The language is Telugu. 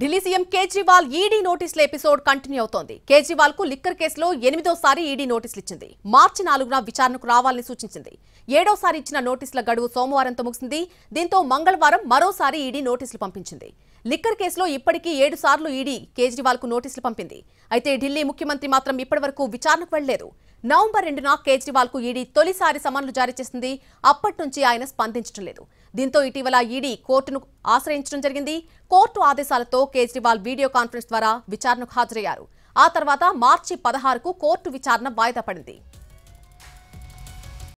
ఢిల్లీ సీఎం కేజ్రీవాల్ ఈడీ నోటీసుల ఎపిసోడ్ కంటిన్యూ అవుతోంది కేజ్రీవాల్ కు లిక్కర్ కేసులో ఎనిమిదోసారి ఈడీ నోటీసులు ఇచ్చింది మార్చి నాలుగున విచారణకు రావాలని సూచించింది ఏడోసారి ఇచ్చిన నోటీసుల గడువు సోమవారంతో ముగిసింది దీంతో మంగళవారం మరోసారి ఈడీ నోటీసులు పంపించింది లిక్కర్ కేసులో ఇప్పటికీ ఏడు సార్లు ఈడీ కేజ్రీవాల్ కు నోటీసులు పంపింది అయితే ఢిల్లీ ముఖ్యమంత్రి మాత్రం ఇప్పటివరకు విచారణకు వెళ్లలేదు నవంబర్ రెండున కేజ్రీవాల్ కు ఈడీ తొలిసారి సమన్లు జారీ చేసింది అప్పటి నుంచి ఆయన స్పందించడం లేదు దీంతో ఇటీవల ఈడీ కోర్టును ఆశ్రయించడం జరిగింది కోర్టు ఆదేశాలతో కేజ్రీవాల్ వీడియో కాన్ఫరెన్స్ ద్వారా విచారణకు హాజరయ్యారు ఆ తర్వాత మార్చి పదహారుకు కోర్టు విచారణ వాయిదా పడింది